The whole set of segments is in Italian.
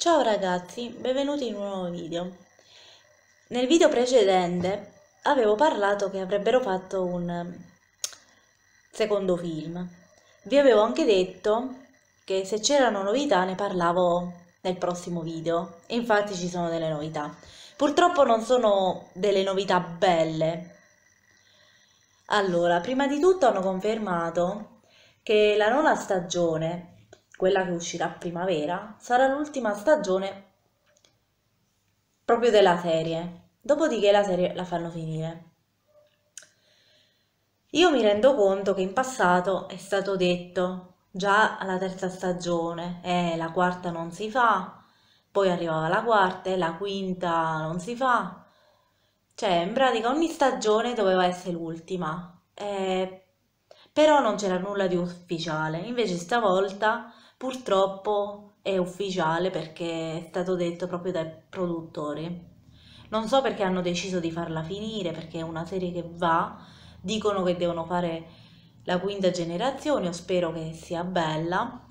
Ciao ragazzi, benvenuti in un nuovo video. Nel video precedente avevo parlato che avrebbero fatto un ehm, secondo film. Vi avevo anche detto che se c'erano novità ne parlavo nel prossimo video. infatti ci sono delle novità. Purtroppo non sono delle novità belle. Allora, prima di tutto hanno confermato che la nona stagione quella che uscirà a primavera, sarà l'ultima stagione proprio della serie. Dopodiché la serie la fanno finire. Io mi rendo conto che in passato è stato detto già alla terza stagione, eh, la quarta non si fa, poi arrivava la quarta e la quinta non si fa. Cioè, in pratica ogni stagione doveva essere l'ultima. Eh, però non c'era nulla di ufficiale. Invece stavolta purtroppo è ufficiale perché è stato detto proprio dai produttori. Non so perché hanno deciso di farla finire, perché è una serie che va, dicono che devono fare la quinta generazione, io spero che sia bella.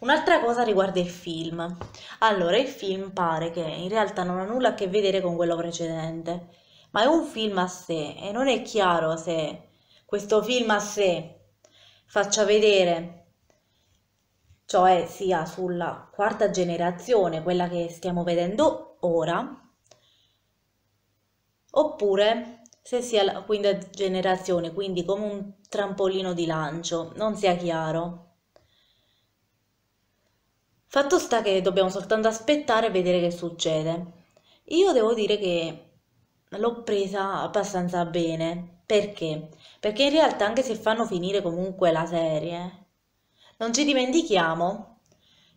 Un'altra cosa riguarda il film. Allora, il film pare che in realtà non ha nulla a che vedere con quello precedente, ma è un film a sé e non è chiaro se questo film a sé faccia vedere, cioè sia sulla quarta generazione, quella che stiamo vedendo ora, oppure se sia la quinta generazione, quindi come un trampolino di lancio, non sia chiaro. Fatto sta che dobbiamo soltanto aspettare e vedere che succede. Io devo dire che l'ho presa abbastanza bene. Perché? Perché in realtà anche se fanno finire comunque la serie, non ci dimentichiamo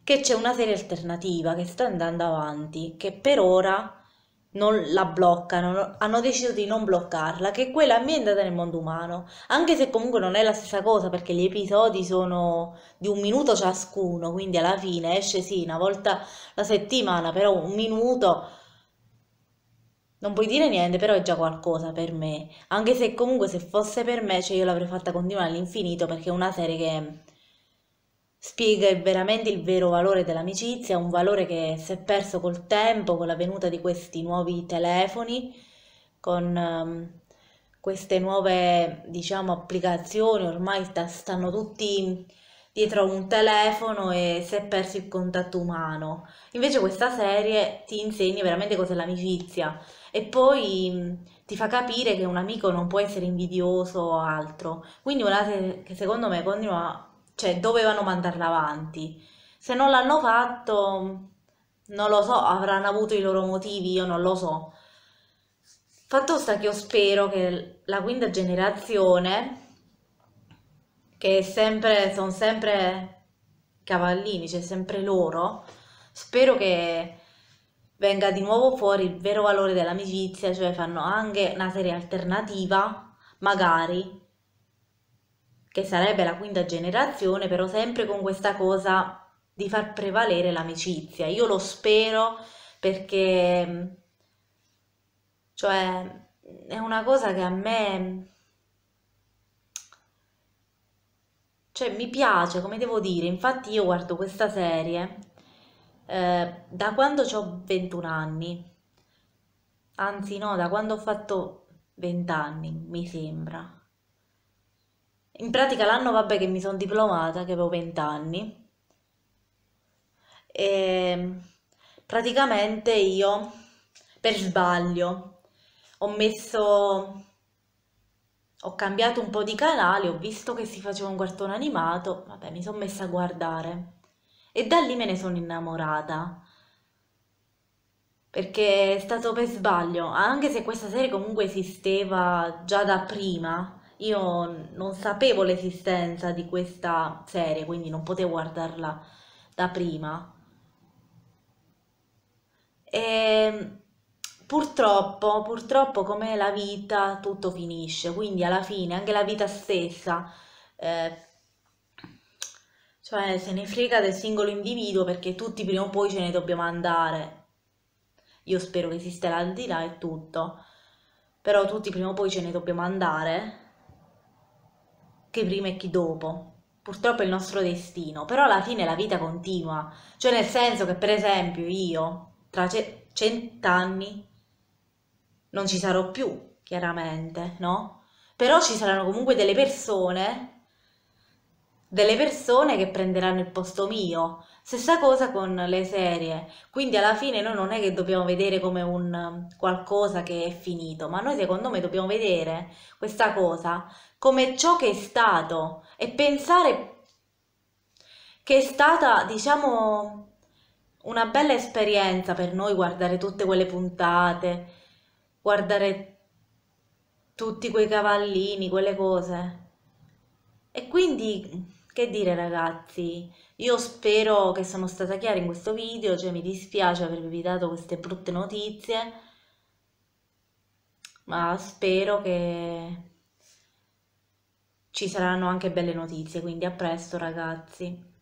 che c'è una serie alternativa che sta andando avanti, che per ora non la bloccano, hanno deciso di non bloccarla, che è quella ambientata nel mondo umano, anche se comunque non è la stessa cosa perché gli episodi sono di un minuto ciascuno, quindi alla fine esce sì una volta la settimana, però un minuto non puoi dire niente, però è già qualcosa per me. Anche se comunque se fosse per me, cioè io l'avrei fatta continuare all'infinito perché è una serie che spiega veramente il vero valore dell'amicizia, un valore che si è perso col tempo, con la venuta di questi nuovi telefoni, con um, queste nuove, diciamo, applicazioni, ormai sta, stanno tutti dietro un telefono e si è perso il contatto umano. Invece questa serie ti insegna veramente cos'è l'amicizia e poi ti fa capire che un amico non può essere invidioso o altro. Quindi una serie che secondo me continua, cioè dovevano mandarla avanti. Se non l'hanno fatto, non lo so, avranno avuto i loro motivi, io non lo so. Fatto sta che io spero che la quinta generazione che sempre, sono sempre cavallini, c'è cioè sempre loro, spero che venga di nuovo fuori il vero valore dell'amicizia, cioè fanno anche una serie alternativa, magari, che sarebbe la quinta generazione, però sempre con questa cosa di far prevalere l'amicizia. Io lo spero perché, cioè, è una cosa che a me Cioè, mi piace, come devo dire, infatti io guardo questa serie eh, da quando ho 21 anni, anzi no, da quando ho fatto 20 anni, mi sembra. In pratica l'anno, vabbè, che mi sono diplomata, che avevo 20 anni, e ehm, praticamente io, per sbaglio, ho messo ho cambiato un po' di canale, ho visto che si faceva un cartone animato, vabbè, mi sono messa a guardare e da lì me ne sono innamorata. Perché è stato per sbaglio, anche se questa serie comunque esisteva già da prima, io non sapevo l'esistenza di questa serie, quindi non potevo guardarla da prima. E ehm, purtroppo, purtroppo come la vita tutto finisce, quindi alla fine anche la vita stessa, eh, cioè se ne frega del singolo individuo perché tutti prima o poi ce ne dobbiamo andare. Io spero che esista l'aldilà e tutto, però tutti prima o poi ce ne dobbiamo andare, che prima e chi dopo. Purtroppo è il nostro destino, però alla fine la vita continua, cioè nel senso che per esempio io tra cent'anni non ci sarò più, chiaramente, no? Però ci saranno comunque delle persone, delle persone che prenderanno il posto mio. Stessa cosa con le serie. Quindi alla fine noi non è che dobbiamo vedere come un um, qualcosa che è finito, ma noi secondo me dobbiamo vedere questa cosa come ciò che è stato e pensare che è stata, diciamo, una bella esperienza per noi guardare tutte quelle puntate, guardare tutti quei cavallini, quelle cose. E quindi, che dire ragazzi, io spero che sono stata chiara in questo video, cioè mi dispiace avervi dato queste brutte notizie, ma spero che ci saranno anche belle notizie, quindi a presto ragazzi.